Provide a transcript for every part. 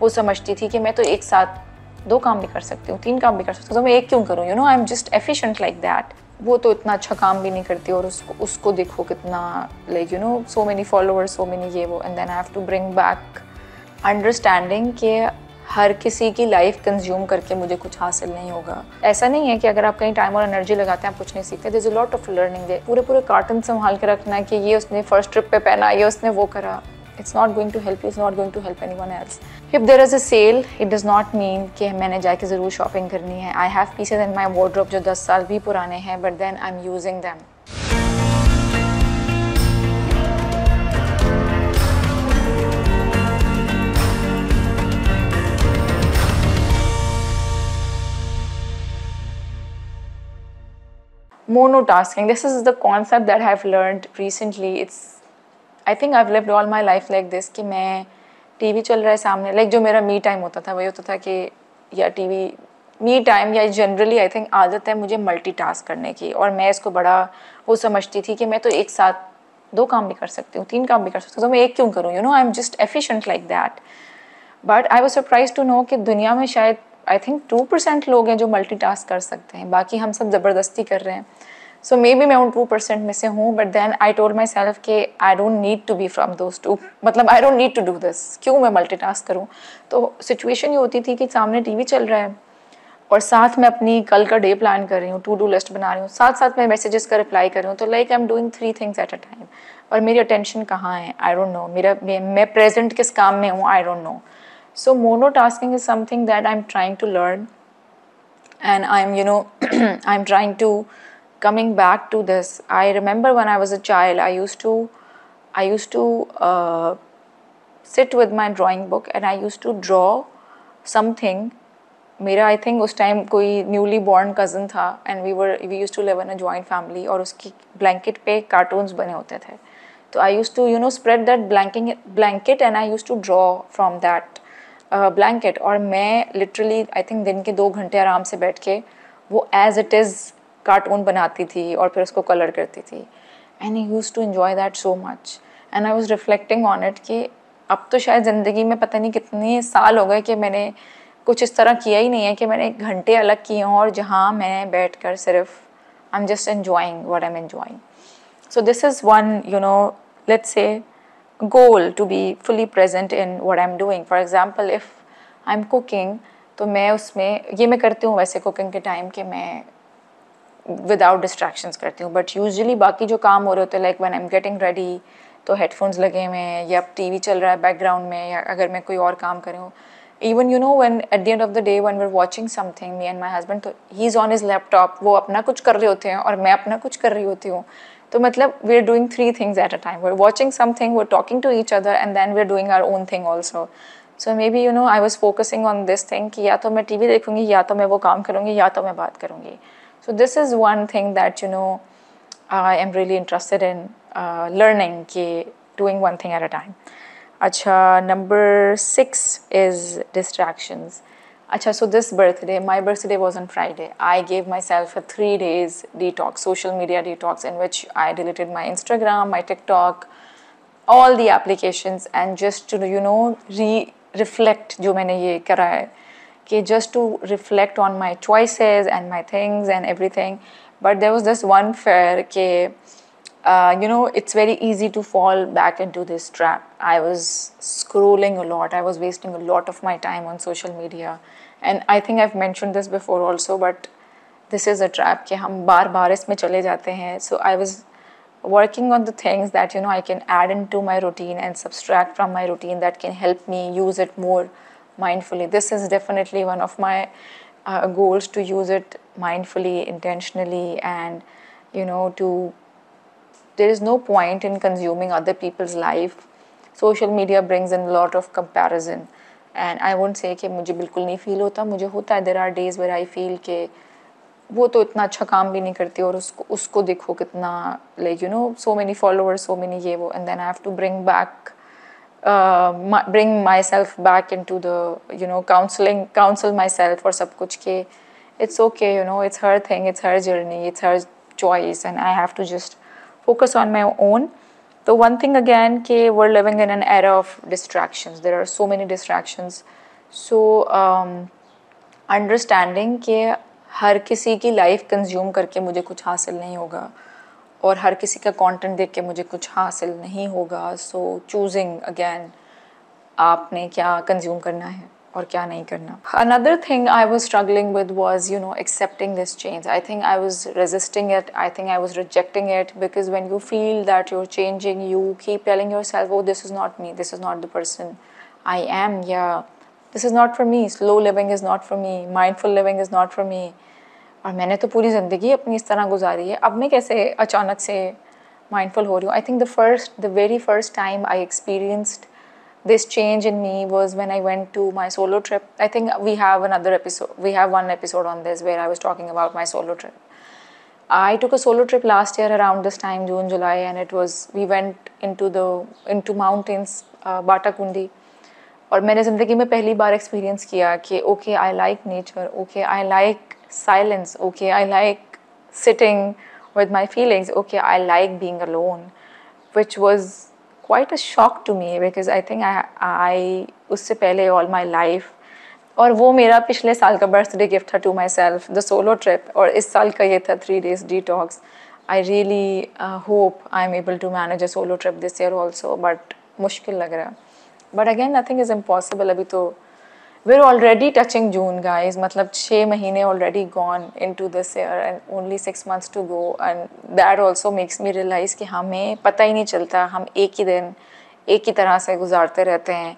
वो समझती थी कि मैं तो एक साथ दो काम भी कर सकती हूँ तीन काम भी कर सकती हूँ तो मैं एक क्यों करूँ you know I am just efficient like that वो तो इतना अच्छा काम भी नहीं करती और उसको उसको देखो कितना like you know so many followers so many ये वो and then I have to bring back understanding के हर किसी की लाइफ कंज्यूम करके मुझे कुछ हासिल नहीं होगा ऐसा नहीं है कि अगर आप कहीं टाइम और एनर्जी लगाते हैं आप कुछ नहीं सीखते this a lot of learning there पूरे पूरे कार्टन संभाल के रखना है कि ये उसने फर्स्ट ट्रिप पे पहना ये उसने वो करा it's not going to help you it's not going to help anyone else if there is a sale it does not mean कि मैंने जाके ज़रूर shopping करनी है I have pieces in my wardrobe जो 10 साल भी पुराने हैं but then I'm using them monotasking this is the concept that i've learned recently it's I think I lived all my life like this कि मैं T V चल रहा है सामने लाइक like, जो मेरा मी टाइम होता था वही होता था कि या टी वी मी टाइम या जनरली आई थिंक आदत है मुझे मल्टी टास्क करने की और मैं इसको बड़ा वो समझती थी कि मैं तो एक साथ दो काम भी कर सकती हूँ तीन काम भी कर सकती हूँ तो मैं एक क्यों करूँ you know I am just efficient like that but I was surprise to know कि दुनिया में शायद आई थिंक टू परसेंट लोग हैं जो मल्टी टास्क कर सकते हैं बाकी हम सब ज़बरदस्ती कर रहे हैं सो मे बी मैं उन टू परसेंट में से हूँ but then I told myself के I don't need to be from those two मतलब I don't need to do this क्यों मैं मल्टी टास्क करूँ तो सिचुएशन ये होती थी कि सामने टी वी चल रहा है और साथ में अपनी कल का डे प्लान कर रही हूँ टू डू लिस्ट बना रही हूँ साथ साथ मैं मैसेजेस का रिप्लाई कर रही हूँ तो like I am doing three things at a time और मेरी अटेंशन कहाँ है आई डोंट नो मेरा मैं प्रेजेंट किस काम में हूँ I don't know so mono tasking is something that I am trying to learn and I am you know I am trying to coming back to this, I remember when I was a child, I used to, I used to uh, sit with my drawing book and I used to draw something. मेरा I think उस time कोई newly born cousin था and we were we used to live in a joint family और उसकी blanket पे cartoons बने होते थे तो I used to you know spread that blanking blanket and I used to draw from that blanket और मैं लिटरली आई थिंक दिन के दो घंटे आराम से बैठ के वो एज इट इज़ कार्टून बनाती थी और फिर उसको कलर करती थी and I used to enjoy that so much and I was reflecting on it कि अब तो शायद ज़िंदगी में पता नहीं कितने साल हो गए कि मैंने कुछ इस तरह किया ही नहीं है कि मैंने घंटे अलग किए हों और जहाँ मैं बैठ कर सिर्फ I am just enjoying what I am this is one you know let say goal to be fully present in what I am doing for example if I am cooking तो मैं उसमें ये मैं करती हूँ वैसे कुकिंग के time कि मैं विदाउट डिस्ट्रैक्शंस करती हूँ बट यूजली बाकी जो काम हो रहे होते हैं like when I am getting ready तो हेडफोन्स लगे हुए हैं या टीवी चल रहा है बैकग्राउंड में या अगर मैं कोई और काम कर रही हूँ even you know when at the end of the day when we're watching something me and my husband तो he is on his laptop वो अपना कुछ कर रहे होते हैं और मैं अपना कुछ कर रही होती हूँ तो मतलब we are doing three things at a time we're are watching something we're talking to each other and then we are doing our own thing also so maybe you know I was focusing on this thing कि या तो मैं T V देखूँगी या तो मैं वो काम करूँगी या तो मैं बात करूँगी So this is one thing that you know I am really interested in uh, learning कि doing one thing at a time. Acha number six is distractions. Acha, so this birthday, my birthday was on Friday. I gave myself a three days detox, social media detox, in which I deleted my Instagram, my TikTok, all the applications, and just to you know re reflect जो मैंने ये करा है okay, just to reflect on my choices and my things and everything. But there was this one fear, okay, uh, you know, it's very easy to fall back into this trap. I was scrolling a lot, I was wasting a lot of my time on social media. And I think I've mentioned this before also, but this is a trap कि हम बार बार इसमें चले जाते हैं so I was working on the things that you know I can add into my routine and subtract from my routine that can help me use it more mindfully. This is definitely one of my uh, goals to use it mindfully, intentionally, and you know, to there is no point in consuming other people's life. Social media brings in a lot of comparison, and I won't say that I बिल्कुल feel there are days where I feel that. वो तो इतना अच्छा काम भी नहीं करती और उसको उसको देखो कितना like you know so many followers so many ये वो and then I have to bring back uh, my, bring myself back into the you know counseling counsel myself or sab kuch ke it's okay you know it's her thing it's her journey it's her choice and i have to just focus on my own the one thing again ke we're living in an era of distractions there are so many distractions so um, understanding ke हर किसी की life consume करके मुझे कुछ हासिल नहीं होगा और हर किसी का कंटेंट देख के मुझे कुछ हासिल नहीं होगा सो चूजिंग अगेन आपने क्या कंज्यूम करना है और क्या नहीं करना another thing I was struggling with was you know accepting this change I think I was resisting it I think I was rejecting it because when you feel that you are changing you keep telling yourself oh this is not me this is not the person I am या this is not for me slow living is not for me mindful living is not for मी और मैंने तो पूरी ज़िंदगी अपनी इस तरह गुजारी है अब मैं कैसे अचानक से माइंडफुल हो रही हूँ I think the first the very first time I experienced this change in me was when I went to my solo trip I think we have another episode we have one episode on this where I was talking about my solo trip I took a solo trip last year around this time, June, July, and it was we went into the into mountains, uh, Bata Kundi. और मैंने ज़िंदगी में पहली बार experience किया कि okay I like nature, okay I like silence. Okay, I like sitting with my feelings. Okay, I like being alone, which was quite a shock to me because I think I I usse pehle all my life. और वो मेरा पिछले साल का birthday gift था to myself the solo trip और इस साल का ये था थ्री डेज डी I I really hope I am able to manage a solo trip this year but but मुश्किल लग रहा है बट अगेन नथिंग इज़ अभी तो we're already touching June guys मतलब छः महीने already gone into this year and only six months to go and that also makes me realise कि हमें पता ही नहीं चलता हम एक ही दिन एक ही तरह से गुजारते रहते हैं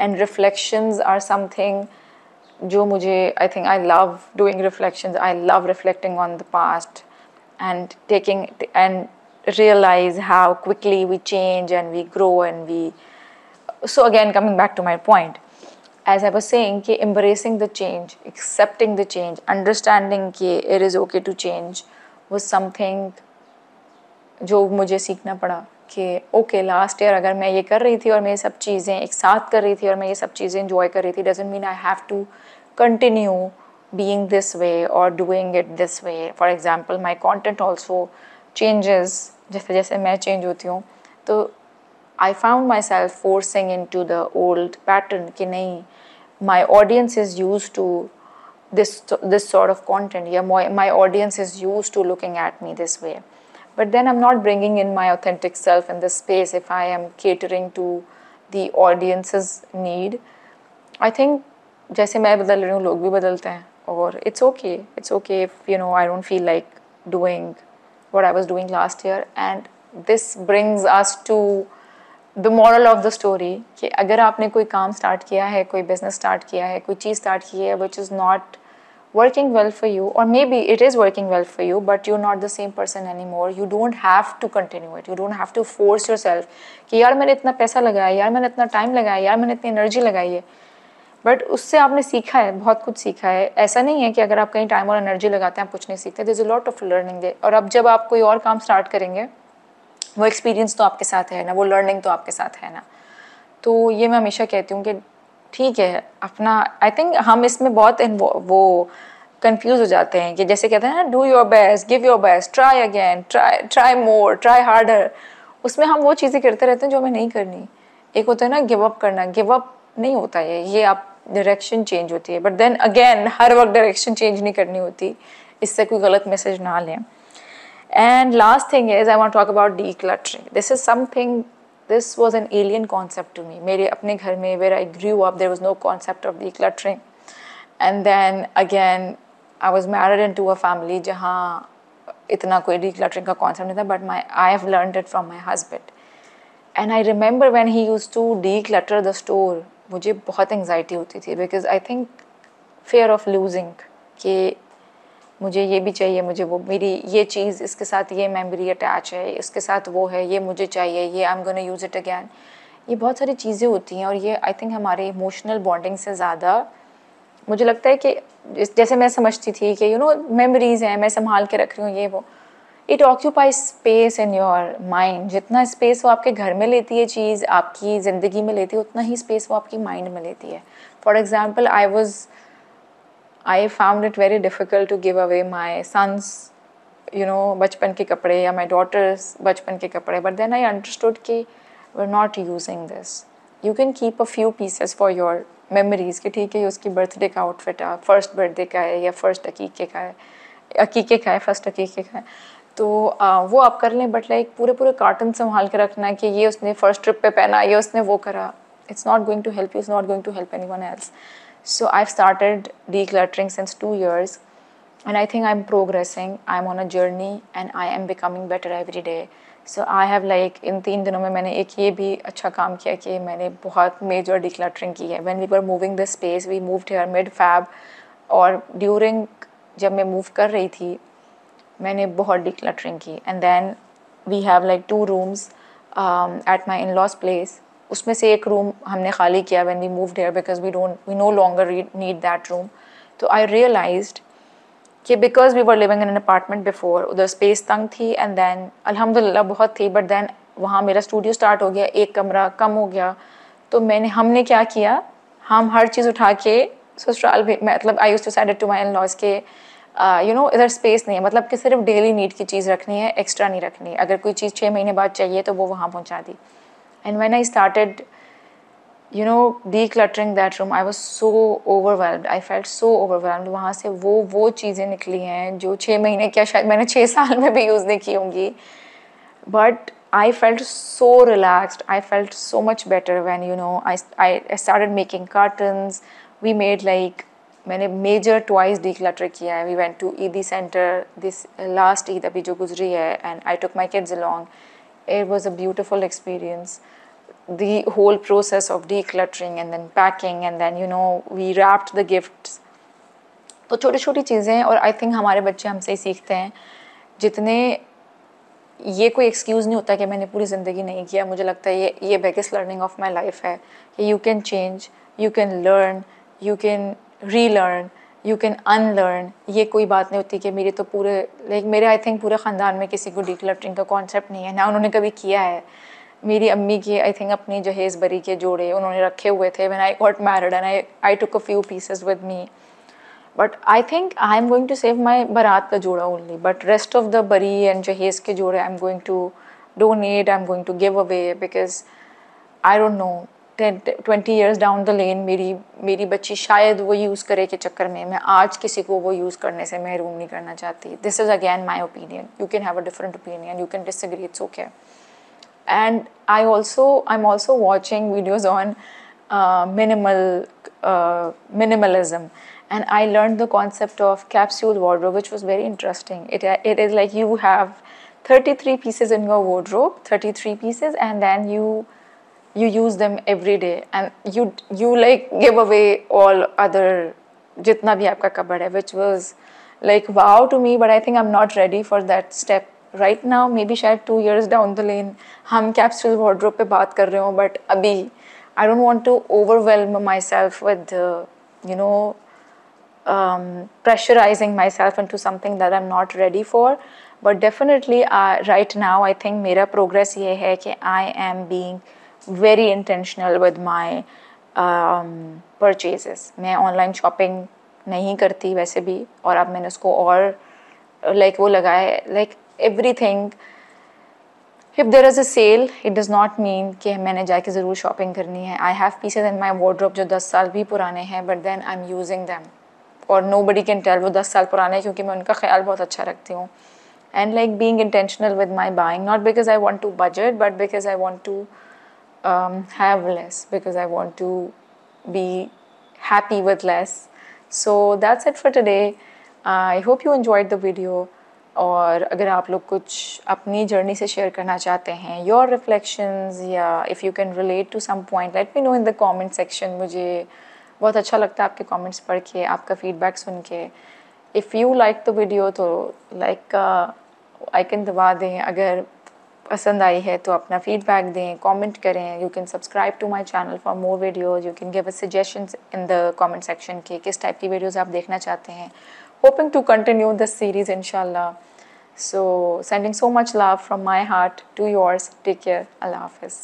एंड रिफ्लेक्शंस आर समथिंग जो मुझे I think I love doing reflections I love reflecting on the past and taking and realise how quickly we change and we grow and we so again coming back to my point as I was saying कि embracing the change accepting the change understanding कि it is okay to change वो something जो मुझे सीखना पड़ा कि okay last year अगर मैं ये कर रही थी और मैं ये सब चीज़ें एक साथ कर रही थी और मैं ये सब चीज़ें इन्जॉय कर रही थी doesn't mean I have to continue being this way और doing it this way for example my content also changes जैसे जैसे मैं चेंज होती हूँ तो I found myself forcing into the old pattern कि नहीं my audience is used to this this sort of content yeah my, my audience is used to looking at me this way but then I'm not bringing in my authentic self in this space if I am catering to the audience's need I think जैसे मैं बदल रही हूँ लोग भी बदलते हैं और it's okay it's okay if you know I don't feel like doing what I was doing last year and this brings us to the moral of the story कि अगर आपने कोई काम स्टार्ट किया है कोई बिजनेस स्टार्ट किया है कोई चीज़ स्टार्ट की है which is not working well for you और maybe it is working well for you but you not the same person anymore you don't have to continue it you don't have to force yourself कि यार मैंने इतना पैसा लगाया यार मैंने इतना टाइम लगाया यार मैंने इतनी एनर्जी लगाई है बट उससे आपने सीखा है बहुत कुछ सीखा है ऐसा नहीं है कि अगर आप कहीं टाइम और एनर्जी लगाते हैं आप कुछ नहीं सीखते is a lot of learning there और अब जब आप कोई और काम स्टार्ट करेंगे वो एक्सपीरियंस तो आपके साथ है ना वो लर्निंग तो आपके साथ है ना तो ये मैं हमेशा कहती हूँ कि ठीक है अपना आई थिंक हम इसमें बहुत वो कंफ्यूज हो जाते हैं कि जैसे कहते हैं ना do your best give your best try again try try more try harder उसमें हम वो चीज़ें करते रहते हैं जो हमें नहीं करनी एक होता है ना गिव अप करना गिव अप नहीं होता है ये आप डायरेक्शन चेंज होती है बट देन अगेन हर वक्त डायरेक्शन चेंज नहीं करनी होती इससे कोई गलत मैसेज ना लें And last thing is I want to talk about decluttering. This is something this was an alien concept to me. where I grew up there was no concept of decluttering. And then again I was married into a family where, इतना कोई decluttering का concept nahi tha. but my I have learned it from my husband. And I remember when he used to declutter the store मुझे बहुत anxiety होती थी because I think fear of losing मुझे ये भी चाहिए मुझे वो मेरी ये चीज़ इसके साथ ये मेमोरी अटैच है इसके साथ वो है ये मुझे चाहिए ये I am gonna use it again ये बहुत सारी चीज़ें होती हैं और ये आई थिंक हमारे इमोशनल बॉन्डिंग से ज़्यादा मुझे लगता है कि जैसे मैं समझती थी कि यू नो मेमोरीज़ हैं मैं संभाल के रख रही हूँ ये वो it occupy space in your mind जितना स्पेस वो आपके घर में लेती है चीज़ आपकी ज़िंदगी में लेती है उतना ही स्पेस वो आपकी माइंड में लेती है for example I was I found it very difficult to give away my sons you know बचपन के कपड़े या माई डॉटर्स बचपन के कपड़े बट देन आई अंडरस्टूड कि we are not using this you can keep a few pieces for your memories कि ठीक है ये उसकी बर्थडे का आउटफिट है फर्स्ट बर्थडे का है या फर्स्ट अकीके का है अकीके का है फर्स्ट अकीके का है तो आ, वो आप कर लें बट लाइक पूरे पूरे कार्टन संभाल के रखना कि ये उसने फर्स्ट ट्रिप पे पहना ये उसने वो करा it's not going to help you is not going to help anyone else so i've started decluttering since 2 years and i think i'm progressing i'm on a journey and i am becoming better every day so i have like in 3 dino mein maine ek ye bhi acha kaam major decluttering ki hai when we were moving the space we moved here mid fab or during jab main move kar rahi thi maine bahut decluttering ki and then we have like two rooms um, at my in-laws place उसमें से एक room हमने खाली किया when we move here because we don't we no longer need that room तो I realise कि because we were living in an apartment before उधर space तंग थी एंड देन अलहमदिल्ला बहुत थी बट दैन वहाँ मेरा स्टूडियो स्टार्ट हो गया एक कमरा कम हो गया तो मैंने हमने क्या किया हम हर चीज़ उठा के ससुराल भी मतलब I used to to my laws के यू नो इधर स्पेस नहीं है मतलब कि सिर्फ डेली नीड की चीज़ रखनी है एक्स्ट्रा नहीं रखनी अगर कोई चीज़ छः महीने बाद चाहिए तो वो वहाँ पहुँचा दी And when I started, you know, decluttering that room, I was so overwhelmed. I felt so overwhelmed. वहाँ से वो वो चीज़ें निकली हैं जो छः महीने क्या शायद मैंने छः साल में भी यूज़ नहीं की होंगी but I felt so relaxed. I felt so much better when you know I, I, I started making curtains. We made like मैंने मेजर टॉयज डिक्लटर किया है we went to Edhi centre this last Eid अभी जो गुजरी है and I took my kids along it was a beautiful experience the whole process of decluttering and then packing and then you know we wrapped the gifts तो छोटी छोटी चीज़ें हैं और आई थिंक हमारे बच्चे हमसे ही सीखते हैं जितने ये कोई एक्सक्यूज़ नहीं होता कि मैंने पूरी ज़िंदगी नहीं किया मुझे लगता है ये ये biggest learning of my life है कि you can change you can learn you can relearn learn you can unlearn ये कोई बात नहीं होती कि मेरे तो पूरे लाइक मेरे आई थिंक पूरे ख़ानदान में किसी को डिक्लटरिंग का कॉन्सेप्ट नहीं है ना उन्होंने कभी किया है मेरी अम्मी के आई थिंक अपनी जहेज़ बरी के जोड़े उन्होंने रखे हुए थे when I got married and I I took a few pieces with me but I think I am going to save my बारात का जोड़ा only but rest of the बरी एंड जहेज़ के जोड़े I am going to donate I am going to give away because I don't know twenty years down the lane मेरी मेरी बच्ची शायद वो यूज़ करे के चक्कर में मैं आज किसी को वो यूज़ करने से महरूम नहीं करना चाहती this is again my opinion you can have a different opinion you can disagree it's okay and I also I am also watching videos on minimal uh, minimalism and i learned the concept of capsule wardrobe which was very interesting it, it is like you have 33 pieces in your wardrobe 33 pieces and then you you use them every day and you you like give away all other jitna bhi aapka cupboard hai which was like wow to me but I think I'm not ready for that step right now maybe shayad 2 years down the lane hum capsule wardrobe pe baat kar rahe ho but abhi I don't want to overwhelm myself with uh, you know um, pressurizing myself into something that I'm not ready for. But definitely, uh, right now, I think my progress ye hai ki I am being very intentional with my purchases मैं online shopping नहीं करती वैसे भी और अब मैंने उसको और लाइक वो लगाए like everything if there is a sale it does not mean कि मैंने जाके ज़रूर शॉपिंग करनी है I have pieces in my wardrobe जो दस साल भी पुराने हैं but then I am using them और नो बडी कैन टेल वो दस साल पुराने क्योंकि मैं उनका ख्याल बहुत अच्छा रखती हूँ and like being intentional with my buying not because I want to budget but because I want to um, have less because I want to be happy with less. So that's it for today. I hope you enjoyed the video और अगर आप लोग कुछ अपनी journey से share करना चाहते हैं योर रिफ्लेक्शंस या if you can relate to some point let me know in the comment section मुझे बहुत अच्छा लगता है आपके कमेंट्स पढ़ के आपका फीडबैक सुन के if you like the video तो लाइक का आइकन दबा दें अगर पसंद आई है तो अपना फीडबैक दें कमेंट करें you can subscribe to my channel for more videos you can give a suggestions in the comment section के किस टाइप की वीडियोस आप देखना चाहते हैं hoping to continue this series इनशाला so sending so much love from my heart to yours take care अल्लाह हाफिज़